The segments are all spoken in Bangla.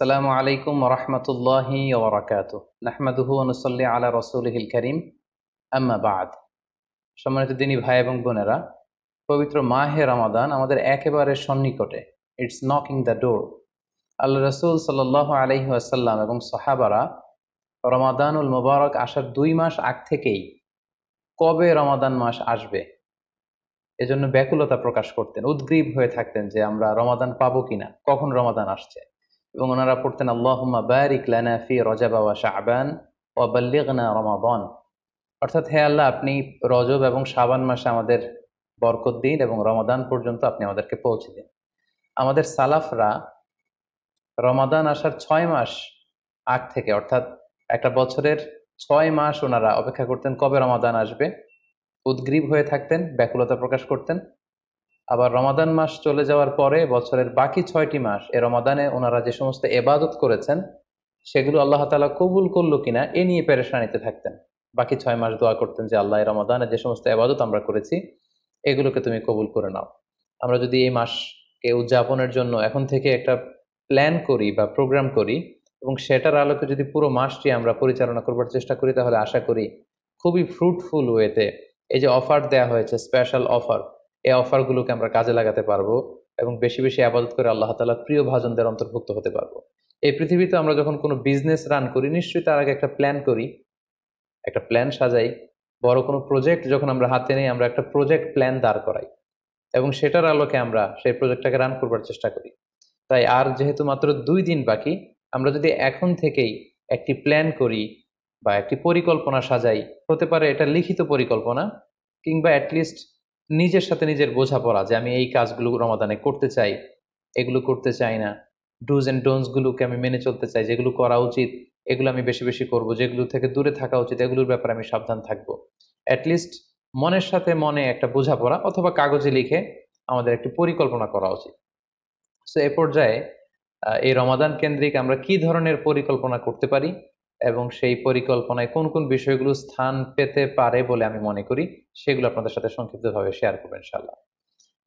সালামু আলাইকুম রহমতুল্লাহি ওবরাকাত নাহমাদুহু অনুসল্লি আলা রসুলহিল করিম আম্মাবাদ সম্মানিত দিনী ভাই এবং বোনেরা পবিত্র মাহে রমাদান আমাদের একেবারে সন্নিকটে it's knocking the door Allah রসুল সাল্লাহ আলহি আসাল্লাম এবং সাহাবারা রমাদানুল মুবারক আসার দুই মাস আগ থেকেই কবে রমাদান মাস আসবে এজন্য ব্যাকুলতা প্রকাশ করতেন উদ্গ্রীব হয়ে থাকতেন যে আমরা রমাদান পাবো কিনা কখন রমাদান আসছে এবং ওনারা পড়তেন আল্লাহমা বারিক লানা ফি রজাবা ওয়া শাহবান ও বল্লিগনা রমাবন অর্থাৎ হে আল্লাহ আপনি রজব এবং শাবান মাসে আমাদের বরকত দিন এবং রমাদান পর্যন্ত আপনি আমাদেরকে পৌঁছে দিন আমাদের সালাফরা রমাদান আসার ছয় মাস আগ থেকে অর্থাৎ একটা বছরের ছয় মাস ওনারা অপেক্ষা করতেন কবে রমাদান আসবে উদ্গ্রীব হয়ে থাকতেন ব্যাকুলতা প্রকাশ করতেন আবার রমাদান মাস চলে যাওয়ার পরে বছরের বাকি ছয়টি মাস এ রমাদানে ওনারা যে সমস্ত এবাদত করেছেন সেগুলো আল্লাহ তালা কবুল করলো কিনা এ নিয়ে পেরেশানিতে থাকতেন বাকি ছয় মাস দোয়া করতেন যে আল্লাহ রমাদানে যে সমস্ত এবাদত আমরা করেছি এগুলোকে তুমি কবুল করে নাও আমরা যদি এই মাসকে উদযাপনের জন্য এখন থেকে একটা প্ল্যান করি বা প্রোগ্রাম করি এবং সেটার আলোকে যদি পুরো মাসটি আমরা পরিচালনা করবার চেষ্টা করি তাহলে আশা করি খুবই ফ্রুটফুল ওয়েতে এই যে অফার দেয়া হয়েছে স্পেশাল অফার এই অফারগুলোকে আমরা কাজে লাগাতে পারবো এবং বেশি বেশি আবাদত করে আল্লাহ তালার প্রিয় ভাজনদের অন্তর্ভুক্ত হতে পারবো এই পৃথিবীতে আমরা যখন কোনো বিজনেস রান করি নিশ্চয়ই তার আগে একটা প্ল্যান করি একটা প্ল্যান সাজাই বড় কোনো প্রজেক্ট যখন আমরা হাতে নিই আমরা একটা প্রজেক্ট প্ল্যান দাঁড় করাই এবং সেটার আলোকে আমরা সেই প্রজেক্টটাকে রান করবার চেষ্টা করি তাই আর যেহেতু মাত্র দুই দিন বাকি আমরা যদি এখন থেকেই একটি প্ল্যান করি বা একটি পরিকল্পনা সাজাই হতে পারে এটা লিখিত পরিকল্পনা কিংবা অ্যাটলিস্ট নিজের সাথে নিজের বোঝাপড়া যে আমি এই কাজগুলো রমাদানে করতে চাই এগুলো করতে চাই না ডুজ অ্যান্ড ডোনসগুলোকে আমি মেনে চলতে চাই যেগুলো করা উচিত এগুলো আমি বেশি বেশি করব যেগুলো থেকে দূরে থাকা উচিত এগুলোর ব্যাপারে আমি সাবধান থাকব অ্যাটলিস্ট মনের সাথে মনে একটা বোঝাপড়া অথবা কাগজে লিখে আমাদের একটি পরিকল্পনা করা উচিত সো এ পর্যায়ে এই রমাদান কেন্দ্রিক আমরা কি ধরনের পরিকল্পনা করতে পারি এবং সেই পরিকল্পনায় কোন কোন বিষয়গুলো স্থান পেতে পারে বলে আমি মনে করি সেগুলো আপনাদের সাথে সংক্ষিপ্তভাবে শেয়ার করবো ইনশাল্লাহ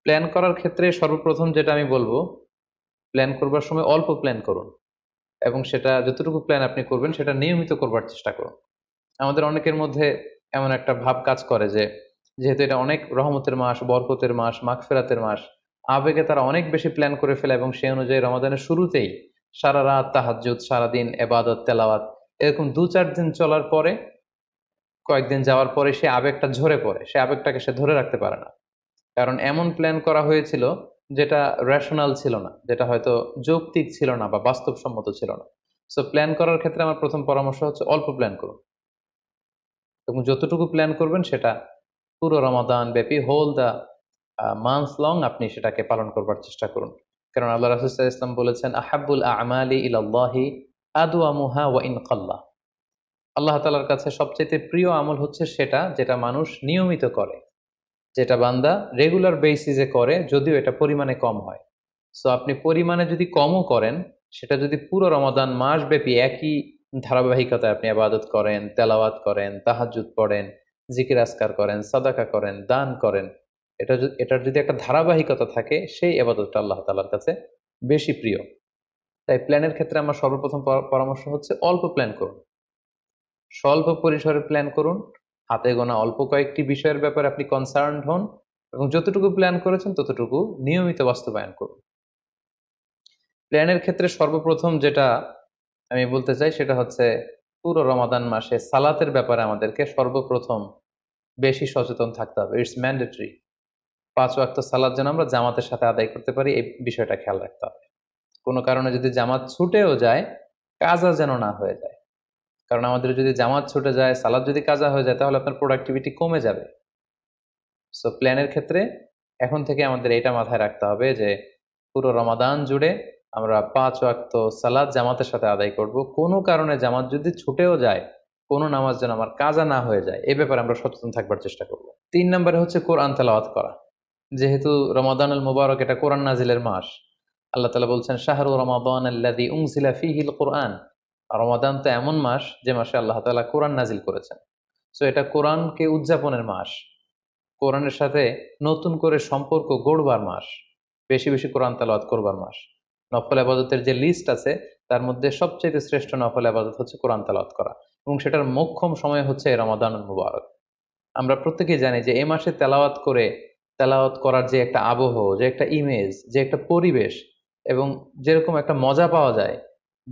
প্ল্যান করার ক্ষেত্রে সর্বপ্রথম যেটা আমি বলবো প্ল্যান করবার সময় অল্প প্ল্যান করুন এবং সেটা যতটুকু প্ল্যান আপনি করবেন সেটা নিয়মিত করবার চেষ্টা করুন আমাদের অনেকের মধ্যে এমন একটা ভাব কাজ করে যে যেহেতু এটা অনেক রহমতের মাস বরকতের মাস মাঘ ফেরাতের মাস আবেগে তারা অনেক বেশি প্ল্যান করে ফেলে এবং সেই অনুযায়ী রমাদানের শুরুতেই সারা রাত তাহাজুদ সারাদিন এবাদত তেলাওয়াত এরকম দু চার দিন চলার পরে কয়েকদিন যাওয়ার পরে সে আবেগটা ঝরে পড়ে সে আবেগটাকে সে ধরে রাখতে পারে না কারণ এমন প্ল্যান করা হয়েছিল যেটা রেশনাল ছিল না যেটা হয়তো যৌক্তিক ছিল না বা বাস্তবসম্মত ছিল না সো প্ল্যান করার ক্ষেত্রে আমার প্রথম পরামর্শ হচ্ছে অল্প প্ল্যান করুন এবং যতটুকু প্ল্যান করবেন সেটা পুরো রমাদান ব্যাপী হোল দ্য মান্থ লং আপনি সেটাকে পালন করবার চেষ্টা করুন কারণ আল্লাহ রাসুল ইসলাম বলেছেন আহাবুল আমালি ইলাল্লাহি আদুয়া মুহা ওয়া ইনকাল্লা আল্লাহ তালার কাছে সবচেয়ে প্রিয় আমল হচ্ছে সেটা যেটা মানুষ নিয়মিত করে যেটা বান্দা রেগুলার বেসিসে করে যদিও এটা পরিমাণে কম হয় সো আপনি পরিমাণে যদি কমও করেন সেটা যদি পুরো রমাদান মাসব্যাপী একই ধারাবাহিকতায় আপনি আবাদত করেন তেলাওয়াত করেন তাহাজুদ পড়েন জিকির আসকার করেন সাদাকা করেন দান করেন এটা এটার যদি একটা ধারাবাহিকতা থাকে সেই আবাদতটা আল্লাহ তালার কাছে বেশি প্রিয় তাই প্ল্যানের ক্ষেত্রে আমার সর্বপ্রথম পরামর্শ হচ্ছে অল্প প্ল্যান করুন স্বল্প পরিসরে প্ল্যান করুন হাতে গোনা অল্প কয়েকটি বিষয়ের ব্যাপারে আপনি কনসার্ন হন এবং যতটুকু প্ল্যান করেছেন ততটুকু নিয়মিত বাস্তবায়ন করুন প্ল্যানের ক্ষেত্রে সর্বপ্রথম যেটা আমি বলতে চাই সেটা হচ্ছে পুরো রমাদান মাসে সালাতের ব্যাপারে আমাদেরকে সর্বপ্রথম বেশি সচেতন থাকতে হবে ইটস ম্যান্ডেটরি পাঁচ ওয়াক্ত সালাদ যেন আমরা জামাতের সাথে আদায় করতে পারি এই বিষয়টা খেয়াল রাখতে হবে কোনো কারণে যদি জামাত ছুটেও যায় কাজা যেন না হয়ে যায় কারণ আমাদের যদি জামাত ছুটে যায় সালাদ যদি কাজা হয়ে যায় তাহলে আপনার প্রোডাক্টিভিটি কমে যাবে সো প্ল্যানের ক্ষেত্রে এখন থেকে আমাদের এটা মাথায় রাখতে হবে যে পুরো রমাদান জুড়ে আমরা পাঁচ ওয়াক্ত সালাদ জামাতের সাথে আদায় করব কোনো কারণে জামাত যদি ছুটেও যায় কোনো নামাজ যেন আমার কাজা না হয়ে যায় এ ব্যাপারে আমরা সচেতন থাকবার চেষ্টা করব তিন নম্বরে হচ্ছে কোরআন তালাওয়াত করা যেহেতু রমাদানুল মুবারক এটা কোরআন নাজিলের মাস আল্লাহ তালা বলছেন শাহরু রমাদান কোরআন রমাদান তো এমন মাস যে মাসে আল্লাহ তালা কোরআন নাজিল করেছেন সো এটা কোরআনকে উদযাপনের মাস কোরআনের সাথে নতুন করে সম্পর্ক গড়বার মাস বেশি বেশি কোরআন তালাওয়াত করবার মাস নফল আবাদতের যে লিস্ট আছে তার মধ্যে সবচেয়ে শ্রেষ্ঠ নফল আবাদত হচ্ছে কোরআন তালাওয়াত করা এবং সেটার মোক্ষম সময় হচ্ছে রমাদান মুবারক আমরা প্রত্যেকেই জানি যে এ মাসে তেলাওয়াত করে তেলাওয়াত করার যে একটা আবহ যে একটা ইমেজ যে একটা পরিবেশ এবং যেরকম একটা মজা পাওয়া যায়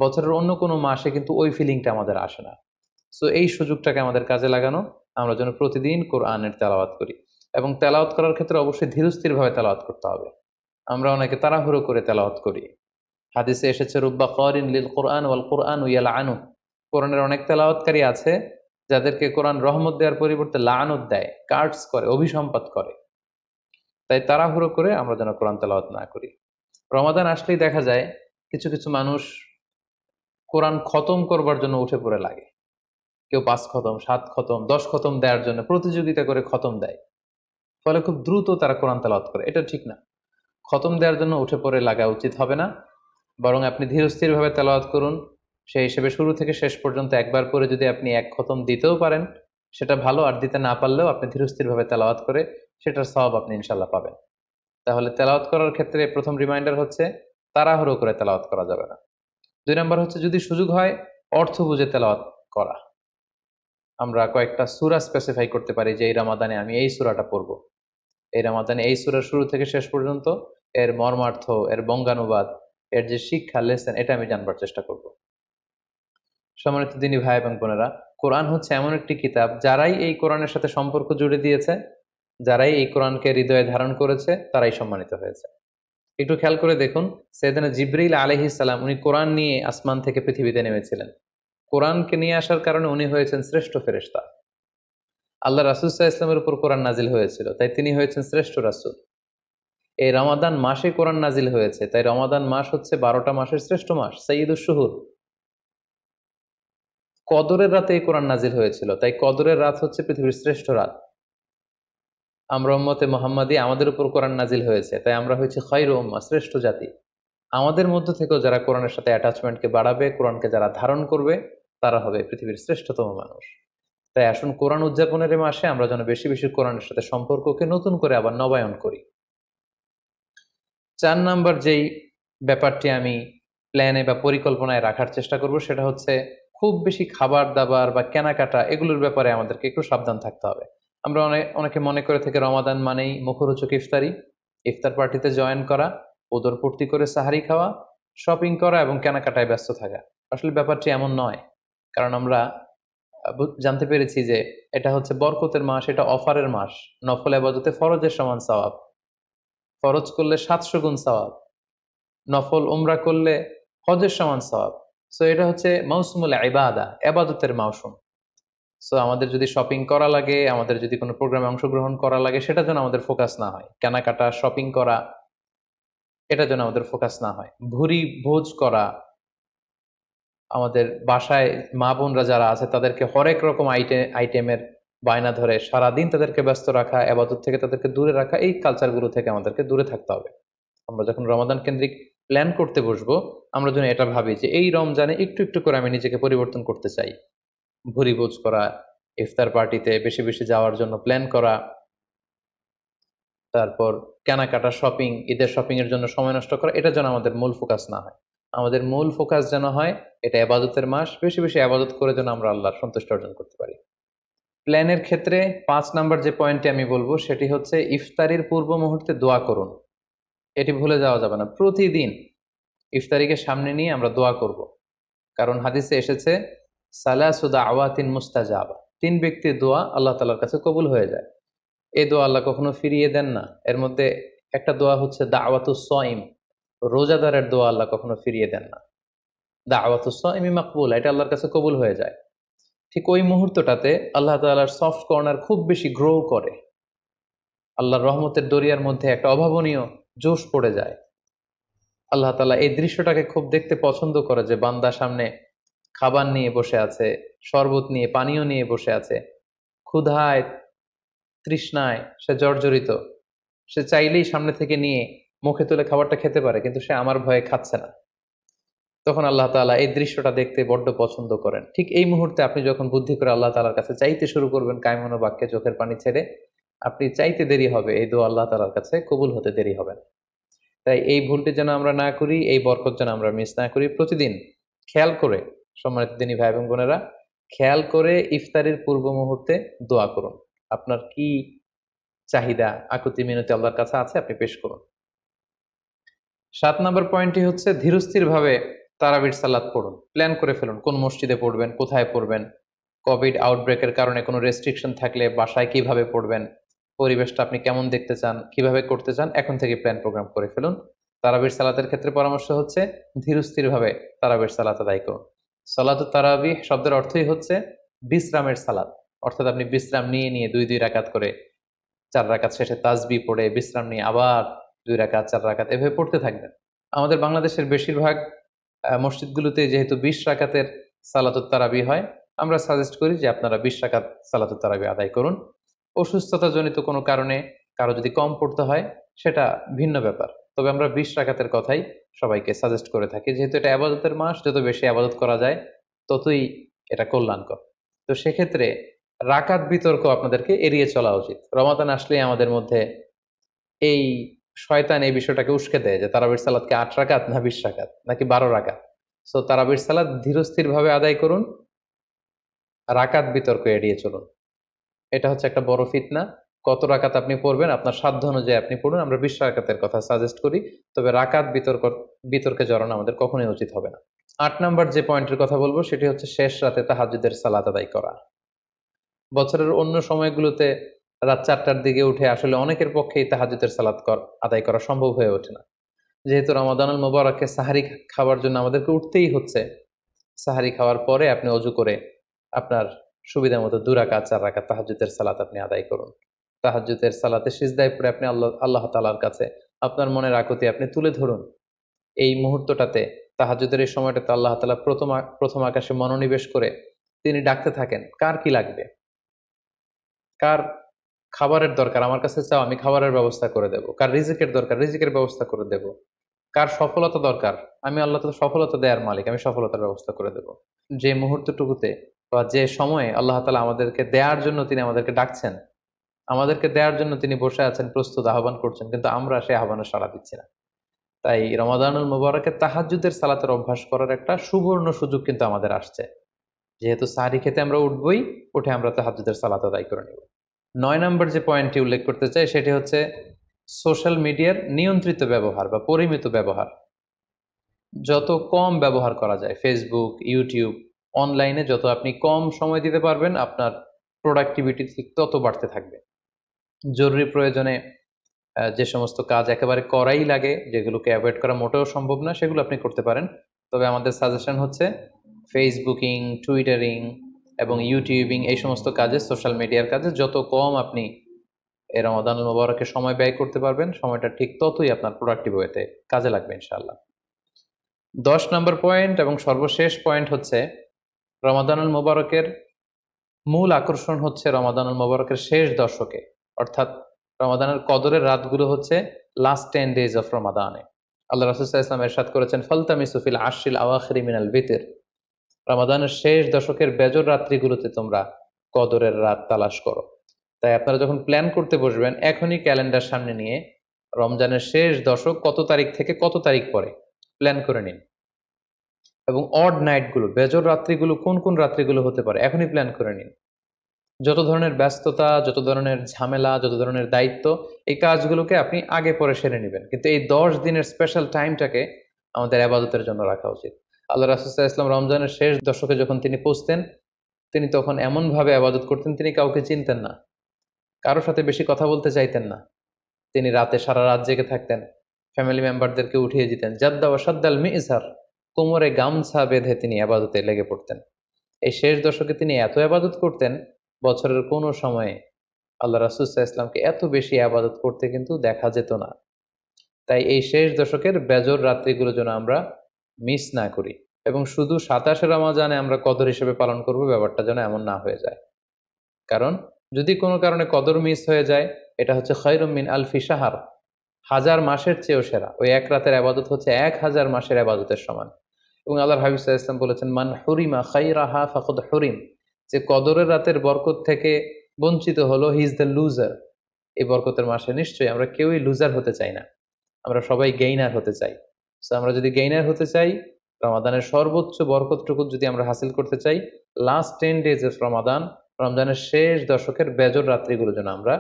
বছরের অন্য কোনো মাসে কিন্তু ওই ফিলিংটা আমাদের আসে না সো এই সুযোগটাকে আমাদের কাজে লাগানো আমরা যেন প্রতিদিন কোরআনের তেলাওয়াত করি এবং তেলাওয়াত করার ক্ষেত্রে অবশ্যই ধীরস্থিরভাবে তেলাওয়াত করতে হবে আমরা অনেকে তাড়াহুড়ো করে তেলাওয়াত করি হাদিসে এসেছে রুব্বা করিন লিল কোরআন ওয়াল কোরআন উইয়াল আনু কোরআনের অনেক তেলাওয়াতকারী আছে যাদেরকে কোরআন রহমত দেওয়ার পরিবর্তে লানত দেয় কার্ডস করে অভিসম্পাত করে তাই তাড়াহুড়ো করে আমরা যেন কোরআন তেলাওয়াত না করি রমাদান আসলেই দেখা যায় কিছু কিছু মানুষ কোরআন খতম করবার জন্য উঠে পড়ে লাগে কেউ পাঁচ খতম সাত খতম দশ খতম দেওয়ার জন্য প্রতিযোগিতা করে খতম দেয় ফলে খুব দ্রুত তারা কোরআন তালাত করে এটা ঠিক না খতম দেওয়ার জন্য উঠে পড়ে লাগা উচিত হবে না বরং আপনি ধীরস্থিরভাবে তেলাওয়াত করুন সেই হিসেবে শুরু থেকে শেষ পর্যন্ত একবার করে যদি আপনি এক খতম দিতেও পারেন সেটা ভালো আর দিতে না পারলেও আপনি ধীরস্থিরভাবে তেলাওয়াত করে সেটার সব আপনি ইনশাল্লাহ পাবেন তাহলে তেলাওয়াত করার ক্ষেত্রে প্রথম রিমাইন্ডার হচ্ছে তাড়াহুড়ো করে তেলাওয়াত করা যাবে না দুই নম্বর হচ্ছে যদি সুযোগ হয় অর্থ বুঝে তেলাওয়াত করা আমরা কয়েকটা সুরা স্পেসিফাই করতে পারি যে এই রামাদানে আমি এই সুরাটা পড়ব এই রামাদানে এই সুরার শুরু থেকে শেষ পর্যন্ত এর মর্মার্থ এর বঙ্গানুবাদ এর যে শিক্ষা লেসেন এটা আমি জানবার চেষ্টা করব সমানিত দিনী ভাই এবং বোনেরা কোরআন হচ্ছে এমন একটি কিতাব যারাই এই কোরআনের সাথে সম্পর্ক জুড়ে দিয়েছে যারাই এই কোরআনকে হৃদয়ে ধারণ করেছে তারাই সম্মানিত হয়েছে একটু খেয়াল করে দেখুন সেদিন জিব্রিল আলহি সালাম উনি কোরআন নিয়ে আসমান থেকে পৃথিবীতে নেমেছিলেন কোরআনকে নিয়ে আসার কারণে উনি হয়েছেন শ্রেষ্ঠ ফেরেস্তা আল্লাহ রাসুলসাহ ইসলামের উপর কোরআন নাজিল হয়েছিল তাই তিনি হয়েছেন শ্রেষ্ঠ রাসুল এই রমাদান মাসে কোরআন নাজিল হয়েছে তাই রমাদান মাস হচ্ছে বারোটা মাসের শ্রেষ্ঠ মাস সঈদুল শহুর কদরের রাতে এই কোরআন নাজিল হয়েছিল তাই কদরের রাত হচ্ছে পৃথিবীর শ্রেষ্ঠ রাত আমরা উম্মতে মোহাম্মদী আমাদের উপর কোরআন নাজিল হয়েছে তাই আমরা হয়েছি খৈর উম্মা শ্রেষ্ঠ জাতি আমাদের মধ্য থেকেও যারা কোরআনের সাথে অ্যাটাচমেন্টকে বাড়াবে কোরআনকে যারা ধারণ করবে তারা হবে পৃথিবীর শ্রেষ্ঠতম মানুষ তাই আসুন কোরআন উদযাপনের মাসে আমরা যেন বেশি বেশি কোরআনের সাথে সম্পর্ককে নতুন করে আবার নবায়ন করি চার নাম্বার যেই ব্যাপারটি আমি প্ল্যানে বা পরিকল্পনায় রাখার চেষ্টা করব সেটা হচ্ছে খুব বেশি খাবার দাবার বা কেনাকাটা এগুলোর ব্যাপারে আমাদেরকে একটু সাবধান থাকতে হবে আমরা অনেক অনেকে মনে করে থেকে রমাদান মানেই মুখরোচক ইফতারি ইফতার পার্টিতে জয়েন করা পূর্তি করে সাহারি খাওয়া শপিং করা এবং কেনাকাটায় ব্যস্ত থাকা আসলে ব্যাপারটি এমন নয় কারণ আমরা জানতে পেরেছি যে এটা হচ্ছে বরকতের মাস এটা অফারের মাস নফল আবাদতে ফরজের সমান সওয়াব ফরজ করলে সাতশো গুণ সওয়াব নফল উমরা করলে হজের সমান সওয়াব সো এটা হচ্ছে মৌসুমুল ইবাদা আবাদতের মৌসুম সো আমাদের যদি শপিং করা লাগে আমাদের যদি কোনো প্রোগ্রামে অংশগ্রহণ করা লাগে সেটা যেন আমাদের ফোকাস না হয় কেনাকাটা শপিং করা এটা যেন আমাদের ফোকাস না হয় ভুরি ভোজ করা আমাদের বাসায় মা বোনরা যারা আছে তাদেরকে হরেক রকম আইটেমের বায়না ধরে সারাদিন তাদেরকে ব্যস্ত রাখা এবাদত থেকে তাদেরকে দূরে রাখা এই কালচারগুলো থেকে আমাদেরকে দূরে থাকতে হবে আমরা যখন রমাদান কেন্দ্রিক প্ল্যান করতে বসবো আমরা যেন এটা ভাবি যে এই রমজানে একটু একটু করে আমি নিজেকে পরিবর্তন করতে চাই ভুরিভোজ করা ইফতার পার্টিতে বেশি বেশি যাওয়ার জন্য প্ল্যান করা তারপর কেনাকাটা শপিং ঈদের শপিং এর জন্য সময় নষ্ট করা এটা যেন আমাদের মূল ফোকাস না হয় আমাদের মূল ফোকাস যেন হয় এটা আবাদতের মাস বেশি বেশি আবাদত করে যেন আমরা আল্লাহর সন্তুষ্ট অর্জন করতে পারি প্ল্যানের ক্ষেত্রে পাঁচ নাম্বার যে পয়েন্টটি আমি বলবো সেটি হচ্ছে ইফতারির পূর্ব মুহূর্তে দোয়া করুন এটি ভুলে যাওয়া যাবে না প্রতিদিন ইফতারিকে সামনে নিয়ে আমরা দোয়া করব কারণ হাদিসে এসেছে সালাসুদাওয়াতিন আওয়াতিন মুস্তাজাবা তিন ব্যক্তির দোয়া আল্লাহ তালার কাছে কবুল হয়ে যায় এই দোয়া আল্লাহ কখনো ফিরিয়ে দেন না এর মধ্যে একটা দোয়া হচ্ছে দাওয়াতুস সইম রোজাদারের দোয়া আল্লাহ কখনো ফিরিয়ে দেন না দাওয়াতুস সইমি মাকবুল এটা আল্লাহর কাছে কবুল হয়ে যায় ঠিক ওই মুহূর্তটাতে আল্লাহ তালার সফট কর্নার খুব বেশি গ্রো করে আল্লাহর রহমতের দরিয়ার মধ্যে একটা অভাবনীয় জোশ পড়ে যায় আল্লাহ তালা এই দৃশ্যটাকে খুব দেখতে পছন্দ করে যে বান্দা সামনে খাবার নিয়ে বসে আছে শরবত নিয়ে পানীয় নিয়ে বসে আছে ক্ষুধায় তৃষ্ণায় সে জর্জরিত সে চাইলেই সামনে থেকে নিয়ে মুখে তুলে খাবারটা খেতে পারে কিন্তু সে আমার ভয়ে খাচ্ছে না তখন আল্লাহ তালা এই দৃশ্যটা দেখতে বড্ড পছন্দ করেন ঠিক এই মুহূর্তে আপনি যখন বুদ্ধি করে আল্লাহ তালার কাছে চাইতে শুরু করবেন কায়মনো বাক্যে চোখের পানি ছেড়ে আপনি চাইতে দেরি হবে এই দো আল্লাহ তালার কাছে কবুল হতে দেরি হবে তাই এই ভুলটি যেন আমরা না করি এই বরকত যেন আমরা মিস না করি প্রতিদিন খেয়াল করে সম্মানিত দিনী ভাই এবং বোনেরা খেয়াল করে ইফতারের পূর্ব মুহূর্তে দোয়া করুন আপনার কি চাহিদা আকুতি মিনতি আল্লাহর কাছে আছে আপনি পেশ করুন সাত নম্বর পয়েন্টটি হচ্ছে ধীরস্থিরভাবে তারাবির সালাদ পড়ুন প্ল্যান করে ফেলুন কোন মসজিদে পড়বেন কোথায় পড়বেন কোভিড আউটব্রেকের কারণে কোনো রেস্ট্রিকশন থাকলে বাসায় কিভাবে পড়বেন পরিবেশটা আপনি কেমন দেখতে চান কিভাবে করতে চান এখন থেকে প্ল্যান প্রোগ্রাম করে ফেলুন তারাবির সালাতের ক্ষেত্রে পরামর্শ হচ্ছে ধীরস্থিরভাবে তারাবির সালাত আদায় করুন সালাদ তারাবি শব্দের অর্থই হচ্ছে বিশ্রামের সালাত অর্থাৎ আপনি বিশ্রাম নিয়ে নিয়ে দুই দুই রাকাত করে চার রাকাত শেষে তাজবি পড়ে বিশ্রাম নিয়ে আবার দুই রাকাত চার রাকাত এভাবে পড়তে থাকবেন আমাদের বাংলাদেশের বেশিরভাগ মসজিদগুলোতে যেহেতু বিশ রাকাতের সালাতুত তারাবি হয় আমরা সাজেস্ট করি যে আপনারা বিশ রাকাত সালাতুত তারাবি আদায় করুন অসুস্থতাজনিত কোনো কারণে কারো যদি কম পড়তে হয় সেটা ভিন্ন ব্যাপার তবে আমরা বিশ রাকাতের কথাই সবাইকে সাজেস্ট করে থাকি যেহেতু এটা আবাদতের মাস যত বেশি আবাদত করা যায় ততই এটা কল্যাণকর তো সেক্ষেত্রে রাকাত বিতর্ক আপনাদেরকে এড়িয়ে চলা উচিত রমাদান আসলে আমাদের মধ্যে এই শয়তান এই বিষয়টাকে উস্কে দেয় যে তারাবির সালাদকে আট রাকাত না বিশ রাকাত নাকি বারো রাকাত সো তারাবির সালাদ ধীরস্থিরভাবে আদায় করুন রাকাত বিতর্ক এড়িয়ে চলুন এটা হচ্ছে একটা বড় ফিতনা কত রাকাত আপনি পড়বেন আপনার সাধ্য অনুযায়ী আপনি পড়ুন আমরা বিশ্ব রাকাতের কথা সাজেস্ট করি তবে রাকাত বিতর্ক বিতর্কে জড়ানো আমাদের কখনোই উচিত হবে না আট নম্বর যে পয়েন্টের কথা বলবো সেটি হচ্ছে শেষ রাতে তাহাজুদের সালাত আদায় করা বছরের অন্য সময়গুলোতে রাত চারটার দিকে উঠে আসলে অনেকের পক্ষেই তাহাজুদের সালাত আদায় করা সম্ভব হয়ে ওঠে না যেহেতু রামাদানুল মোবারককে সাহারি খাওয়ার জন্য আমাদেরকে উঠতেই হচ্ছে সাহারি খাওয়ার পরে আপনি অজু করে আপনার সুবিধা মতো দুরাকাত চার রাকাত তাহাজুদের সালাত আপনি আদায় করুন তাহাজুতের সালাতে সিজদায় পরে আপনি আল্লাহ আল্লাহ তালার কাছে আপনার মনের আকুতি আপনি তুলে ধরুন এই মুহূর্তটাতে তাহাজুদের এই সময়টাতে আল্লাহ তালা প্রথম প্রথম আকাশে মনোনিবেশ করে তিনি ডাকতে থাকেন কার কি লাগবে কার খাবারের দরকার আমার কাছে চাও আমি খাবারের ব্যবস্থা করে দেব কার রিজিকের দরকার রিজিকের ব্যবস্থা করে দেব কার সফলতা দরকার আমি আল্লাহ তালা সফলতা দেওয়ার মালিক আমি সফলতার ব্যবস্থা করে দেব যে মুহূর্তটুকুতে বা যে সময়ে আল্লাহ তালা আমাদেরকে দেওয়ার জন্য তিনি আমাদেরকে ডাকছেন আমাদেরকে দেওয়ার জন্য তিনি বসে আছেন প্রস্তুত আহ্বান করছেন কিন্তু আমরা সেই আহ্বানে সাড়া দিচ্ছি না তাই রমাদানুল মুবারকে তাহাজুদের সালাতের অভ্যাস করার একটা সুবর্ণ সুযোগ কিন্তু আমাদের আসছে যেহেতু সাহারি খেতে আমরা উঠবই উঠে আমরা তাহাজুদের সালাত আদায় করে নেব নয় নম্বর যে পয়েন্টটি উল্লেখ করতে চাই সেটি হচ্ছে সোশ্যাল মিডিয়ার নিয়ন্ত্রিত ব্যবহার বা পরিমিত ব্যবহার যত কম ব্যবহার করা যায় ফেসবুক ইউটিউব অনলাইনে যত আপনি কম সময় দিতে পারবেন আপনার প্রোডাক্টিভিটি তত বাড়তে থাকবে জরুরি প্রয়োজনে যে সমস্ত কাজ একেবারে করাই লাগে যেগুলোকে অ্যাভয়েড করা মোটেও সম্ভব না সেগুলো আপনি করতে পারেন তবে আমাদের সাজেশন হচ্ছে ফেসবুকিং টুইটারিং এবং ইউটিউবিং এই সমস্ত কাজে সোশ্যাল মিডিয়ার কাজে যত কম আপনি এর অদান মোবারকে সময় ব্যয় করতে পারবেন সময়টা ঠিক ততই আপনার প্রোডাক্টিভ ওয়েতে কাজে লাগবে ইনশাআল্লাহ দশ নম্বর পয়েন্ট এবং সর্বশেষ পয়েন্ট হচ্ছে রমাদানুল মোবারকের মূল আকর্ষণ হচ্ছে রমাদানুল মোবারকের শেষ দশকে অর্থাৎ রমাদানের কদরের রাতগুলো হচ্ছে লাস্ট টেন ডেজ অফ রমাদানে আল্লাহ রাসুল্লাহ ইসলাম এরশাদ করেছেন ফলতা সুফিল আশিল আওয়াখরি মিনাল বিতের রমাদানের শেষ দশকের বেজর রাত্রিগুলোতে তোমরা কদরের রাত তালাশ করো তাই আপনারা যখন প্ল্যান করতে বসবেন এখনই ক্যালেন্ডার সামনে নিয়ে রমজানের শেষ দশক কত তারিখ থেকে কত তারিখ পরে প্ল্যান করে নিন এবং অড নাইটগুলো বেজর রাত্রিগুলো কোন কোন রাত্রিগুলো হতে পারে এখনই প্ল্যান করে নিন যত ধরনের ব্যস্ততা যত ধরনের ঝামেলা যত ধরনের দায়িত্ব এই কাজগুলোকে আপনি আগে পরে সেরে নেবেন কিন্তু এই দশ দিনের স্পেশাল টাইমটাকে আমাদের আবাদতের জন্য রাখা উচিত আল্লাহ রাসুসাহ ইসলাম রমজানের শেষ দশকে যখন তিনি পৌঁছতেন তিনি তখন এমনভাবে আবাদত করতেন তিনি কাউকে চিনতেন না কারো সাথে বেশি কথা বলতে চাইতেন না তিনি রাতে সারা রাত জেগে থাকতেন ফ্যামিলি মেম্বারদেরকে উঠিয়ে দিতেন জাদ্দা ও সাদ্দাল মিজহার কোমরে গামছা বেঁধে তিনি আবাদতে লেগে পড়তেন এই শেষ দশকে তিনি এত আবাদত করতেন বছরের কোনো সময়ে আল্লাহ রাসুসা ইসলামকে এত বেশি আবাদত করতে কিন্তু দেখা যেত না তাই এই শেষ দশকের বেজর রাত্রিগুলো যেন আমরা মিস না করি এবং শুধু সাতাশের রমাজানে আমরা কদর হিসেবে পালন করব ব্যাপারটা যেন এমন না হয়ে যায় কারণ যদি কোনো কারণে কদর মিস হয়ে যায় এটা হচ্ছে খৈরমিন আলফি সাহার হাজার মাসের চেয়েও সেরা ওই এক রাতের আবাদত হচ্ছে এক হাজার মাসের আবাদতের সমান এবং আল্লাহ হাবিব ইসলাম বলেছেন মান হরিমা খাই রাহা ফাকুদ হরিম যে কদরের রাতের বরকত থেকে বঞ্চিত হলো হি ইজ দ্য লুজার এই বরকতের মাসে নিশ্চয়ই আমরা কেউই লুজার হতে চাই না আমরা সবাই গেইনার হতে চাই সো আমরা যদি গেইনার হতে চাই রমাদানের সর্বোচ্চ বরকতটুকু যদি আমরা হাসিল করতে চাই last ten days of Ramadan রমজানের শেষ দশকের বেজর রাত্রিগুলো যেন আমরা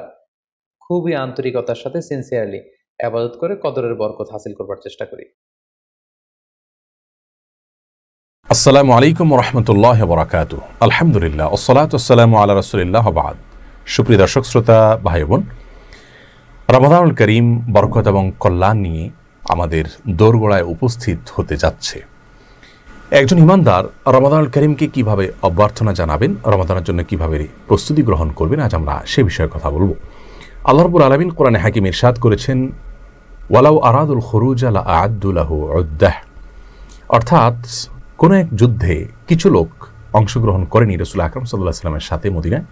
খুবই আন্তরিকতার সাথে সিনসিয়ারলি আবাদত করে কদরের বরকত হাসিল করবার চেষ্টা করি আসসালামু আলাইকুম রহমতুল্লাহ বরাকাত আলহামদুলিল্লাহ ওসলাতাম আল্লাহ রসুলিল্লাহ বাদ সুপ্রিয় দর্শক শ্রোতা ভাই বোন রমাদানুল করিম বরকত এবং কল্যাণ নিয়ে আমাদের দোরগোড়ায় উপস্থিত হতে যাচ্ছে একজন ইমানদার রমাদানুল করিমকে কিভাবে অভ্যর্থনা জানাবেন রমাদানের জন্য কিভাবে প্রস্তুতি গ্রহণ করবেন আজ আমরা সে বিষয়ে কথা বলবো আল্লাহরবুর আলমিন কোরআনে হাকিম ইরশাদ করেছেন ওয়ালাউ আরাদুল খরুজ আলা আদুল্লাহ অর্থাৎ কোনো এক যুদ্ধে কিছু লোক অংশগ্রহণ করেনি রসুল আকরম সাল্লাহ সাল্লামের সাথে মদিনায়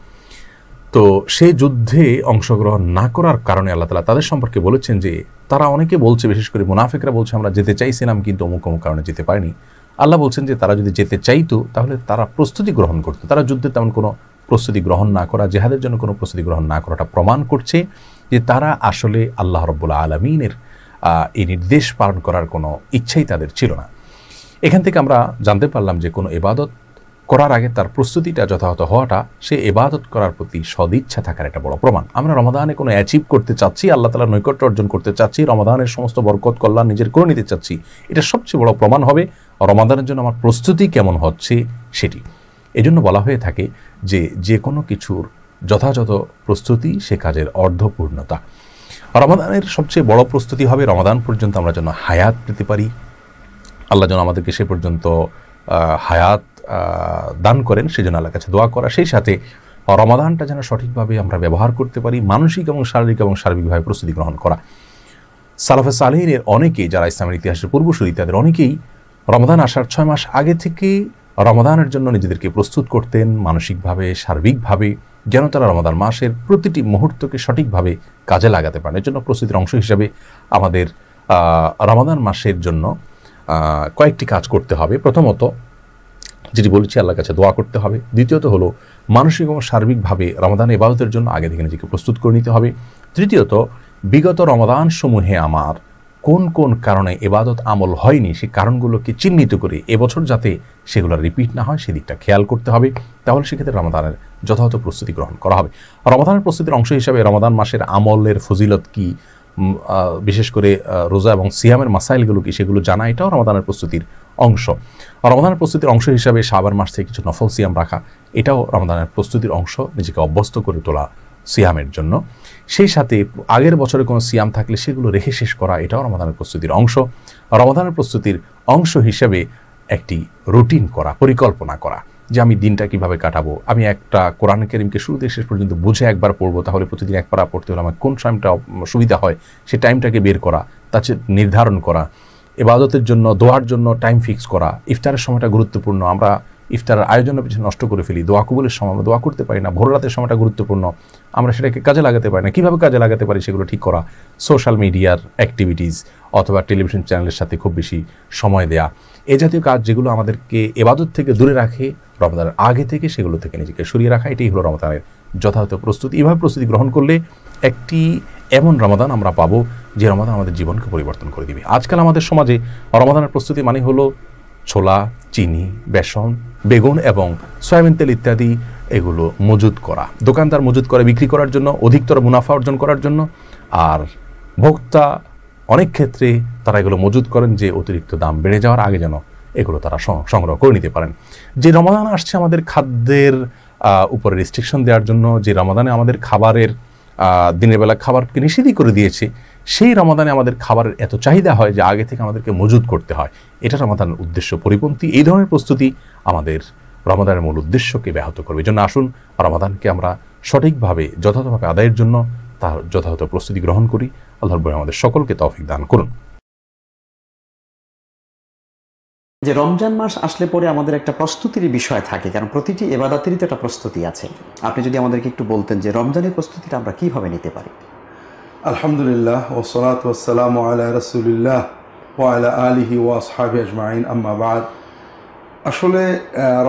তো সেই যুদ্ধে অংশগ্রহণ না করার কারণে আল্লাহ তালা তাদের সম্পর্কে বলেছেন যে তারা অনেকে বলছে বিশেষ করে মুনাফিকরা বলছে আমরা যেতে চাইছিলাম কিন্তু অমুক অমুক কারণে যেতে পারিনি আল্লাহ বলছেন যে তারা যদি যেতে চাইতো তাহলে তারা প্রস্তুতি গ্রহণ করতো তারা যুদ্ধে তেমন কোনো প্রস্তুতি গ্রহণ না করা জেহাদের জন্য কোনো প্রস্তুতি গ্রহণ না করাটা প্রমাণ করছে যে তারা আসলে আল্লাহ রব্বুল্লা আলমিনের এই নির্দেশ পালন করার কোনো ইচ্ছাই তাদের ছিল না এখান থেকে আমরা জানতে পারলাম যে কোনো এবাদত করার আগে তার প্রস্তুতিটা যথাযথ হওয়াটা সে এবাদত করার প্রতি সদিচ্ছা থাকার একটা বড় প্রমাণ আমরা রমাদানে কোনো অ্যাচিভ করতে চাচ্ছি আল্লাহ তালা নৈকট্য অর্জন করতে চাচ্ছি রমাদানের সমস্ত বরকত কল্যাণ নিজের করে নিতে চাচ্ছি এটা সবচেয়ে বড় প্রমাণ হবে রমাদানের জন্য আমার প্রস্তুতি কেমন হচ্ছে সেটি এজন্য বলা হয়ে থাকে যে যে কোনো কিছুর যথাযথ প্রস্তুতি সে কাজের অর্ধপূর্ণতা রমাদানের সবচেয়ে বড় প্রস্তুতি হবে রমাদান পর্যন্ত আমরা যেন হায়াত পেতে পারি আল্লাহ যেন আমাদেরকে সে পর্যন্ত হায়াত দান করেন সেজন্য আল্লাহর কাছে দোয়া করা সেই সাথে রমাদানটা যেন সঠিকভাবে আমরা ব্যবহার করতে পারি মানসিক এবং শারীরিক এবং সার্বিকভাবে প্রস্তুতি গ্রহণ করা সালাফে সালহিনের অনেকেই যারা ইসলামের ইতিহাসের পূর্বসূরী তাদের অনেকেই রমাদান আসার ছয় মাস আগে থেকে রমাদানের জন্য নিজেদেরকে প্রস্তুত করতেন মানসিকভাবে সার্বিকভাবে যেন তারা রমাদান মাসের প্রতিটি মুহূর্তকে সঠিকভাবে কাজে লাগাতে পারেন এর জন্য প্রস্তুতির অংশ হিসাবে আমাদের রমাদান মাসের জন্য কয়েকটি কাজ করতে হবে প্রথমত যেটি বলেছি আল্লাহর কাছে দোয়া করতে হবে দ্বিতীয়ত হলো মানসিক এবং সার্বিকভাবে রমাদান এবাদতের জন্য আগে থেকে নিজেকে প্রস্তুত করে নিতে হবে তৃতীয়ত বিগত রমাদান সমূহে আমার কোন কোন কারণে এবাদত আমল হয়নি সেই কারণগুলোকে চিহ্নিত করে এবছর যাতে সেগুলো রিপিট না হয় সেদিকটা খেয়াল করতে হবে তাহলে সেক্ষেত্রে রমাদানের যথাযথ প্রস্তুতি গ্রহণ করা হবে রমাদানের প্রস্তুতির অংশ হিসাবে রমাদান মাসের আমলের ফজিলত কী বিশেষ করে রোজা এবং সিয়ামের মাসাইলগুলো কি সেগুলো জানা এটাও রমাদানের প্রস্তুতির অংশ রমাদানের প্রস্তুতির অংশ হিসাবে সাবার মাস থেকে কিছু নফল সিয়াম রাখা এটাও রমাদানের প্রস্তুতির অংশ নিজেকে অভ্যস্ত করে তোলা সিয়ামের জন্য সেই সাথে আগের বছরে কোনো সিয়াম থাকলে সেগুলো রেখে শেষ করা এটাও রমাদানের প্রস্তুতির অংশ রমাদানের প্রস্তুতির অংশ হিসেবে একটি রুটিন করা পরিকল্পনা করা যে আমি দিনটা কিভাবে কাটাবো আমি একটা কোরআন কেরিমকে শুরুতে শেষ পর্যন্ত বুঝে একবার পড়বো তাহলে প্রতিদিন এক পাড়া পড়তে হলে আমার কোন টাইমটা সুবিধা হয় সে টাইমটাকে বের করা তা নির্ধারণ করা এবাদতের জন্য দোয়ার জন্য টাইম ফিক্স করা ইফতারের সময়টা গুরুত্বপূর্ণ আমরা ইফতারের আয়োজনের পিছনে নষ্ট করে ফেলি দোয়া কবুলের সময় আমরা দোয়া করতে পারি না ভোর রাতের সময়টা গুরুত্বপূর্ণ আমরা সেটাকে কাজে লাগাতে পারি না কীভাবে কাজে লাগাতে পারি সেগুলো ঠিক করা সোশ্যাল মিডিয়ার অ্যাক্টিভিটিস অথবা টেলিভিশন চ্যানেলের সাথে খুব বেশি সময় দেয়া এ জাতীয় কাজ যেগুলো আমাদেরকে এবাদত থেকে দূরে রাখে রমদানের আগে থেকে সেগুলো থেকে নিজেকে সরিয়ে রাখা এটাই হলো রমাদানের যথাযথ প্রস্তুতি এভাবে প্রস্তুতি গ্রহণ করলে একটি এমন রমাদান আমরা পাবো যে রমাদান আমাদের জীবনকে পরিবর্তন করে দিবে আজকাল আমাদের সমাজে রমাদানের প্রস্তুতি মানে হলো ছোলা চিনি বেসন বেগুন এবং সয়াবিন তেল ইত্যাদি এগুলো মজুদ করা দোকানদার মজুদ করে বিক্রি করার জন্য অধিকতর মুনাফা অর্জন করার জন্য আর ভোক্তা অনেক ক্ষেত্রে তারা এগুলো মজুদ করেন যে অতিরিক্ত দাম বেড়ে যাওয়ার আগে যেন এগুলো তারা সংগ্রহ করে নিতে পারেন যে রমাদান আসছে আমাদের খাদ্যের উপরে রেস্ট্রিকশন দেওয়ার জন্য যে রমাদানে আমাদের খাবারের দিনের বেলা খাবারকে নিষেধই করে দিয়েছে সেই রমাদানে আমাদের খাবারের এত চাহিদা হয় যে আগে থেকে আমাদেরকে মজুদ করতে হয় এটা রমাদানের উদ্দেশ্য পরিপন্থী এই ধরনের প্রস্তুতি আমাদের রমাদানের মূল উদ্দেশ্যকে ব্যাহত করবে এই জন্য আসুন রমাদানকে আমরা সঠিকভাবে যথাযথভাবে আদায়ের জন্য তার যথাযথ প্রস্তুতি গ্রহণ করি আল্লাহর বই আমাদের সকলকে তৌফিক দান করুন যে রমজান মাস আসলে পরে আমাদের একটা প্রস্তুতির বিষয় থাকে কারণ প্রতিটি এবাদাতেরই তো একটা প্রস্তুতি আছে আপনি যদি আমাদেরকে একটু বলতেন যে রমজানের প্রস্তুতিটা আমরা কীভাবে নিতে পারি আলহামদুলিল্লাহ ও সালাত ওসালাম আলা রসুলিল্লাহ ও আলা আলিহি ও সাহাবি আজমাইন আম্মাবাদ আসলে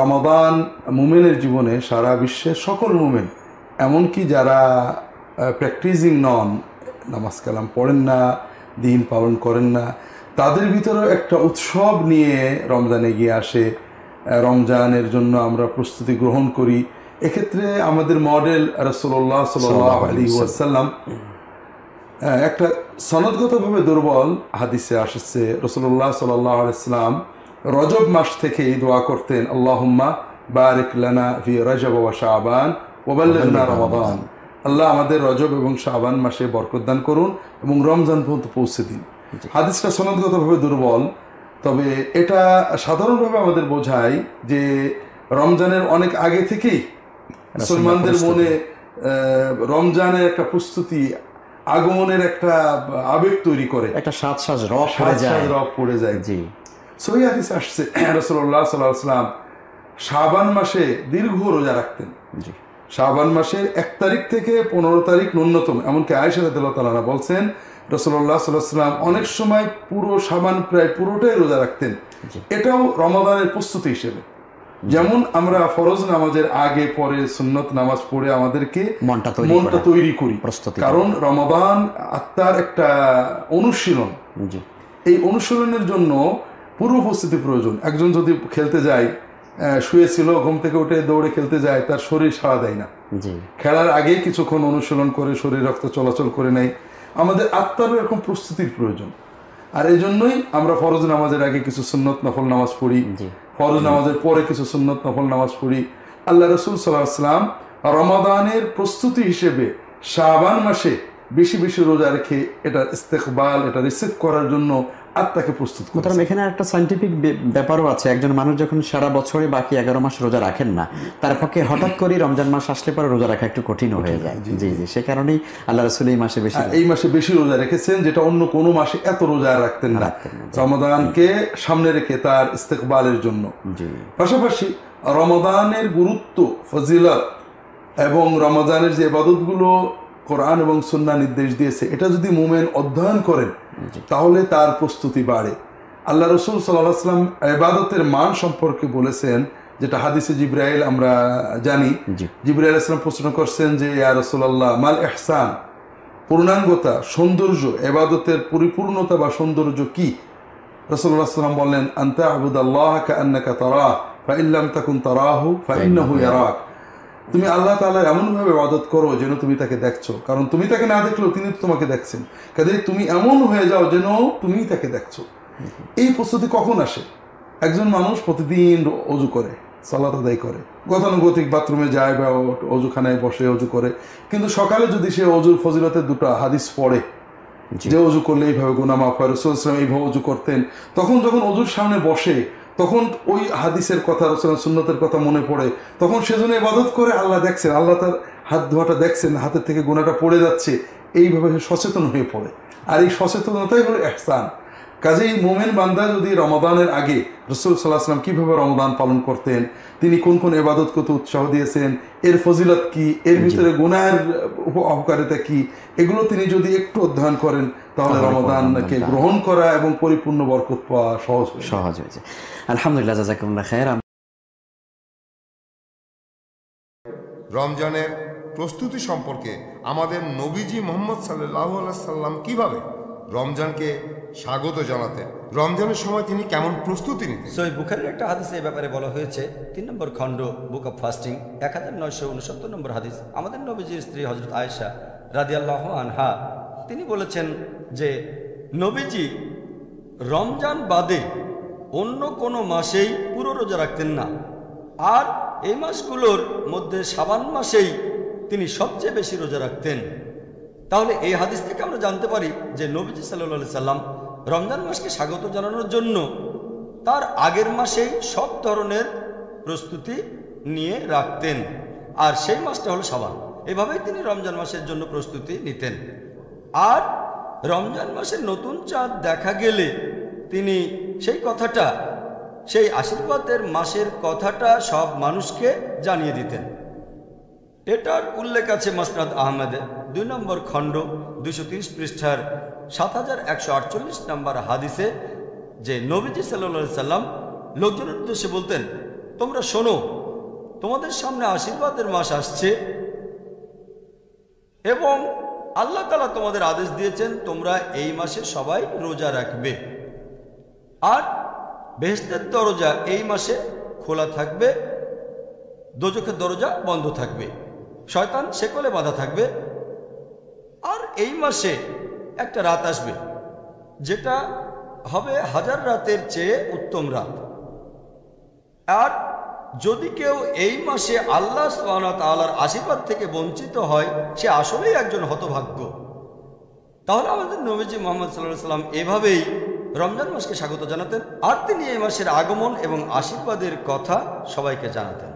রমাবান মুমেনের জীবনে সারা বিশ্বের সকল মুমেন এমনকি যারা প্র্যাকটিসিং নন নামাজ কালাম পড়েন না দিন পালন করেন না তাদের ভিতরেও একটা উৎসব নিয়ে রমজানে গিয়ে আসে রমজানের জন্য আমরা প্রস্তুতি গ্রহণ করি এক্ষেত্রে আমাদের মডেল রসোল্লাহ সাল্লি ওয়াসাল্লাম একটা সনদগতভাবে দুর্বল হাদিসে আসছে রসুল্লাহ সাল্লাহ রজব মাস থেকে দোয়া করতেন আল্লাহম্মা বারেক লানা ভি রজব ওয়া শাহবান রমাবান আল্লাহ আমাদের রজব এবং শাহবান মাসে বরকদান করুন এবং রমজান পর্যন্ত পৌঁছে দিন হাদিসটা সনদগতভাবে দুর্বল তবে এটা সাধারণভাবে আমাদের বোঝায় যে রমজানের অনেক আগে থেকেই মুসলমানদের মনে রমজানের একটা প্রস্তুতি আগমনের একটা আবেগ তৈরি করে একটা সাত রব পড়ে যায় রব পড়ে যায় জি সহি হাদিস আসছে রাসূলুল্লাহ সাল্লাল্লাহু আলাইহি ওয়াসাল্লাম শাবান মাসে দীর্ঘ রোজা রাখতেন জি শাবান মাসের এক তারিখ থেকে পনেরো তারিখ ন্যূনতম এমনকি আয়সা তাআলা বলছেন রসল্লাহ অনেক সময় পুরো সামান প্রায় পুরোটাই রোজা রাখতেন এটাও রমাদানের প্রস্তুতি হিসেবে যেমন আমরা ফরজ নামাজের আগে পরে সুন্নত নামাজ পড়ে আমাদেরকে মনটা তৈরি করি কারণ রমাবান আত্মার একটা অনুশীলন এই অনুশীলনের জন্য পূর্ব প্রস্তুতি প্রয়োজন একজন যদি খেলতে যায় শুয়েছিল ঘুম থেকে উঠে দৌড়ে খেলতে যায় তার শরীর সাড়া দেয় না খেলার আগে কিছুক্ষণ অনুশীলন করে শরীর রক্ত চলাচল করে নেয় আমাদের আত্মারও এরকম প্রস্তুতির প্রয়োজন আর এই জন্যই আমরা ফরজ নামাজের আগে কিছু সুন্নত নফল নামাজ পড়ি ফরজ নামাজের পরে কিছু সুন্নত নফল নামাজ পড়ি আল্লাহ রসুল সাল্লাহ আসলাম রমাদানের প্রস্তুতি হিসেবে শাহবান মাসে বেশি বেশি রোজা রেখে এটা ইস্তেকবাল এটা রিসিভ করার জন্য আত্মাকে প্রস্তুত করতাম এখানে একটা সাইন্টিফিক ব্যাপারও আছে একজন মানুষ যখন সারা বছরে বাকি এগারো মাস রোজা রাখেন না তার পক্ষে হঠাৎ করে রমজান মাস আসলে পরে রোজা রাখা একটু কঠিন হয়ে যায় জি জি সে কারণেই আল্লাহ রসুল এই মাসে বেশি এই মাসে বেশি রোজা রেখেছেন যেটা অন্য কোনো মাসে এত রোজা রাখতেন না রমদানকে সামনে রেখে তার ইস্তেকবালের জন্য পাশাপাশি রমাদানের গুরুত্ব ফজিলত এবং রমাদানের যে এবাদতগুলো কোরআন এবং সুন্না নির্দেশ দিয়েছে এটা যদি মোমেন অধ্যয়ন করেন তাহলে তার প্রস্তুতি বাড়ে আল্লাহ রসুল সাল্লাহ সাল্লাম এবাদতের মান সম্পর্কে বলেছেন যেটা হাদিসে জিব্রাইল আমরা জানি জিব্রাইল ইসলাম প্রশ্ন করছেন যে ইয়া রসুল্লাহ মাল এহসান পূর্ণাঙ্গতা সৌন্দর্য এবাদতের পরিপূর্ণতা বা সৌন্দর্য কি রসুল্লাহাম বললেন আন্তা আবুদাল্লাহ আল্লাহ কা আন্না কা তারাহ ফা ইল্লাম তাকুন তারাহু ফা ইন্না হু ইয়ারাক তুমি আল্লাহ তালার এমনভাবে আদত করো যেন তুমি তাকে দেখছো কারণ তুমি তাকে না দেখলেও তিনি তো তোমাকে দেখছেন কাজে তুমি এমন হয়ে যাও যেন তুমি তাকে দেখছো এই প্রস্তুতি কখন আসে একজন মানুষ প্রতিদিন অজু করে সালাত আদায় করে গতানুগতিক বাথরুমে যায় বা অজুখানায় বসে অজু করে কিন্তু সকালে যদি সে অজুর ফজিলতের দুটো হাদিস পড়ে যে অজু করলে এইভাবে গোনামা হয় রসুল ইসলাম এইভাবে অজু করতেন তখন যখন অজুর সামনে বসে তখন ওই হাদিসের কথা রসুল সুন্নতের কথা মনে পড়ে তখন সেজন্য ইবাদত করে আল্লাহ দেখছেন আল্লাহ তার হাত ধোয়াটা দেখছেন হাতের থেকে গোনাটা পড়ে যাচ্ছে এইভাবে সচেতন হয়ে পড়ে আর এই সচেতনতাই হলো এহসান কাজেই মোমেন বান্দা যদি রমাদানের আগে রসুল সাল্লাহাম কীভাবে রমদান পালন করতেন তিনি কোন কোন এবাদত কত উৎসাহ দিয়েছেন এর ফজিলত কি এর ভিতরে গুনায়ের অপকারিতা কি এগুলো তিনি যদি একটু অধ্যয়ন করেন তাহলে রমাদানকে গ্রহণ করা এবং পরিপূর্ণ বরকত পাওয়া সহজ সহজ হয়েছে আলহামদুলিল্লাহ খায়ের রমজানের প্রস্তুতি সম্পর্কে আমাদের নবীজি মোহাম্মদ সাল্লাহ সাল্লাম কিভাবে রমজানকে স্বাগত জানাতেন রমজানের সময় তিনি কেমন প্রস্তুতি নিতেন সই বুখারের একটা হাদিসে এই ব্যাপারে বলা হয়েছে তিন নম্বর খণ্ড বুক অফ ফাস্টিং এক হাজার নয়শো উনসত্তর নম্বর হাদিস আমাদের নবীজির স্ত্রী হজরত আয়েশা রাদিয়াল্লাহ আনহা তিনি বলেছেন যে নবীজি রমজান বাদে অন্য কোনো মাসেই পুরো রোজা রাখতেন না আর এই মাসগুলোর মধ্যে সাবান মাসেই তিনি সবচেয়ে বেশি রোজা রাখতেন তাহলে এই হাদিস থেকে আমরা জানতে পারি যে নবীজি সাল্লাহ সাল্লাম রমজান মাসকে স্বাগত জানানোর জন্য তার আগের মাসেই সব ধরনের প্রস্তুতি নিয়ে রাখতেন আর সেই মাসটা হলো সাবান এভাবেই তিনি রমজান মাসের জন্য প্রস্তুতি নিতেন আর রমজান মাসের নতুন চাঁদ দেখা গেলে তিনি সেই কথাটা সেই আশীর্বাদের মাসের কথাটা সব মানুষকে জানিয়ে দিতেন এটার উল্লেখ আছে মাসনাদ আহমেদে দুই নম্বর খণ্ড দুশো তিরিশ পৃষ্ঠার সাত হাজার একশো আটচল্লিশ নম্বর হাদিসে যে নবীজি সাল্লা সাল্লাম লোকজনের উদ্দেশ্যে বলতেন তোমরা শোনো তোমাদের সামনে আশীর্বাদের মাস আসছে এবং আল্লাহ তালা তোমাদের আদেশ দিয়েছেন তোমরা এই মাসে সবাই রোজা রাখবে আর বেহস্তের দরজা এই মাসে খোলা থাকবে দোজখের দরজা বন্ধ থাকবে শয়তান সেকলে বাঁধা থাকবে আর এই মাসে একটা রাত আসবে যেটা হবে হাজার রাতের চেয়ে উত্তম রাত আর যদি কেউ এই মাসে আল্লাহ তালার আশীর্বাদ থেকে বঞ্চিত হয় সে আসলেই একজন হতভাগ্য তাহলে আমাদের নবীজি মোহাম্মদ সাল্লাহ সাল্লাম এভাবেই রমজান মাসকে স্বাগত জানাতেন আর তিনি এই মাসের আগমন এবং আশীর্বাদের কথা সবাইকে জানাতেন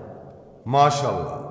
মাশাল্লাহ